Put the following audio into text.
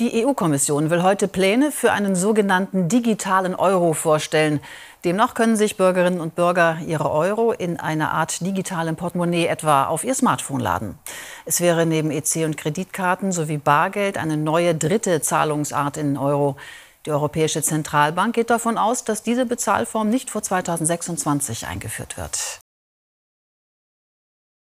Die EU-Kommission will heute Pläne für einen sogenannten digitalen Euro vorstellen. Demnach können sich Bürgerinnen und Bürger ihre Euro in einer Art digitalen Portemonnaie etwa auf ihr Smartphone laden. Es wäre neben EC und Kreditkarten sowie Bargeld eine neue dritte Zahlungsart in Euro. Die Europäische Zentralbank geht davon aus, dass diese Bezahlform nicht vor 2026 eingeführt wird.